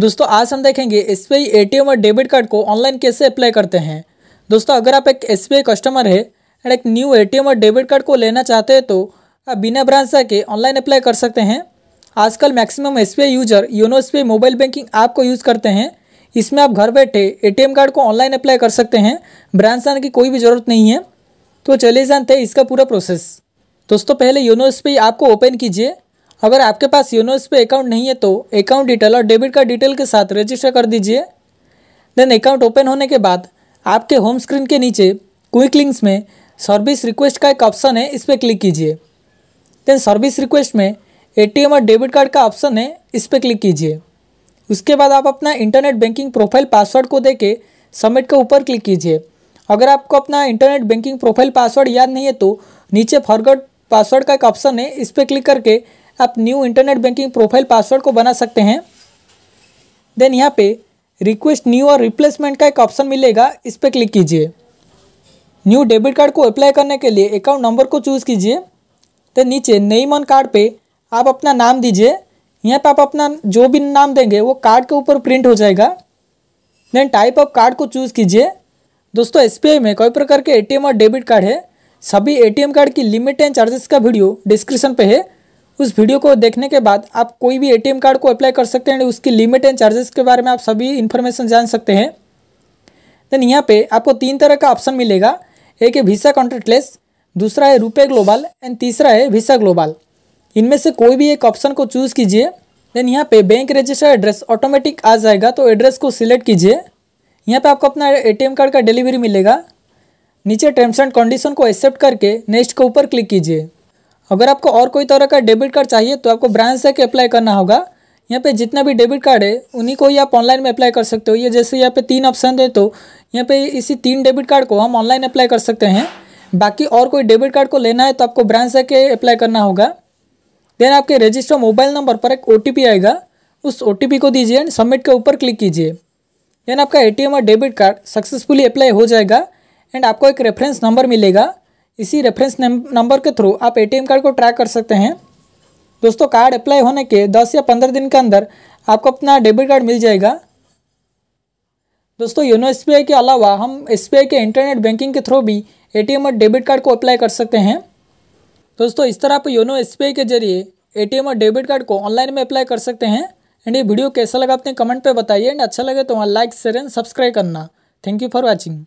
दोस्तों आज हम देखेंगे एस बी आई और डेबिट कार्ड को ऑनलाइन कैसे अप्लाई करते हैं दोस्तों अगर आप एक एस कस्टमर है एंड एक न्यू एटीएम और डेबिट कार्ड को लेना चाहते हैं तो आप बिना ब्रांच जाके ऑनलाइन अप्लाई कर सकते हैं आजकल maximum S user YONO S mobile banking app को यूज़ करते हैं इसमें आप घर बैठे ए कार्ड को ऑनलाइन अप्लाई कर सकते हैं ब्रांच आने की कोई भी ज़रूरत नहीं है तो चले जानते हैं इसका पूरा प्रोसेस दोस्तों पहले योनो एस ऐप को ओपन कीजिए अगर आपके पास योनो एस पे अकाउंट नहीं है तो अकाउंट डिटेल और डेबिट कार्ड डिटेल के साथ रजिस्टर कर दीजिए देन अकाउंट ओपन होने के बाद आपके होम स्क्रीन के नीचे क्विक लिंक्स में सर्विस रिक्वेस्ट का एक ऑप्शन है इस पर क्लिक कीजिए देन सर्विस रिक्वेस्ट में एटीएम और डेबिट कार्ड का ऑप्शन है इस पर क्लिक कीजिए उसके बाद आप अपना इंटरनेट बैंकिंग प्रोफाइल पासवर्ड को देके सबमिट के ऊपर क्लिक कीजिए अगर आपको अपना इंटरनेट बैंकिंग प्रोफाइल पासवर्ड याद नहीं है तो नीचे फॉरवर्ड पासवर्ड का एक ऑप्शन है इस पर क्लिक करके आप new internet banking profile password को बना सकते हैं देन यहाँ पे रिक्वेस्ट न्यू और रिप्लेसमेंट का एक ऑप्शन मिलेगा इस पर क्लिक कीजिए न्यू डेबिट कार्ड को अप्लाई करने के लिए अकाउंट नंबर को चूज़ कीजिए तो नीचे नई मन कार्ड पे आप अपना नाम दीजिए यहाँ पे आप अपना जो भी नाम देंगे वो कार्ड के ऊपर प्रिंट हो जाएगा देन टाइप ऑफ कार्ड को चूज़ कीजिए दोस्तों एस में कई प्रकार के ए और डेबिट कार्ड है सभी ए कार्ड की लिमिट एंड चार्जेस का वीडियो डिस्क्रिप्सन पर है उस वीडियो को देखने के बाद आप कोई भी एटीएम कार्ड को अप्लाई कर सकते हैं उसकी लिमिट एंड चार्जेस के बारे में आप सभी इन्फॉर्मेशन जान सकते हैं देन यहाँ पे आपको तीन तरह का ऑप्शन मिलेगा एक है वीसा कॉन्ट्रैक्टलेस दूसरा है रुपे ग्लोबल एंड तीसरा है वीसा ग्लोबल इनमें से कोई भी एक ऑप्शन को चूज़ कीजिए देन यहाँ पे बैंक रजिस्टर एड्रेस ऑटोमेटिक आ जाएगा तो एड्रेस को सिलेक्ट कीजिए यहाँ पे आपको अपना एटीएम कार्ड का डिलीवरी मिलेगा नीचे टर्म्स एंड कंडीशन को एक्सेप्ट करके नेक्स्ट के ऊपर क्लिक कीजिए अगर आपको और कोई तरह का डेबिट कार्ड चाहिए तो आपको ब्रांच से अप्लाई करना होगा यहाँ पे जितना भी डेबिट कार्ड है उन्हीं को ही आप ऑनलाइन में अप्लाई कर सकते हो ये जैसे यहाँ पे तीन ऑप्शन है तो यहाँ पे इसी तीन डेबिट कार्ड को हम ऑनलाइन अप्लाई कर सकते हैं बाकी और कोई डेबिट कार्ड को लेना है तो आपको ब्रांच जाके अप्लाई करना होगा देन आपके रजिस्टर मोबाइल नंबर पर एक ओ आएगा उस ओ को दीजिए एंड सबमिट के ऊपर क्लिक कीजिए देन आपका ए और डेबिट कार्ड सक्सेसफुली अप्लाई हो जाएगा एंड आपको एक रेफरेंस नंबर मिलेगा इसी रेफरेंस नंबर के थ्रू आप एटीएम कार्ड को ट्रैक कर सकते हैं दोस्तों कार्ड अप्लाई होने के दस या पंद्रह दिन के अंदर आपको अपना डेबिट कार्ड मिल जाएगा दोस्तों योनो एस के अलावा हम एस के इंटरनेट बैंकिंग के थ्रू भी ए और डेबिट कार्ड को अप्लाई कर सकते हैं दोस्तों इस तरह आप योनो एस के जरिए ए और डेबिट कार्ड को ऑनलाइन में अप्लाई कर सकते हैं एंड ये वीडियो कैसा लगा अपने कमेंट पे बताइए एंड अच्छा लगे तो वहाँ लाइक शेयर एंड सब्सक्राइब करना थैंक यू फॉर वॉचिंग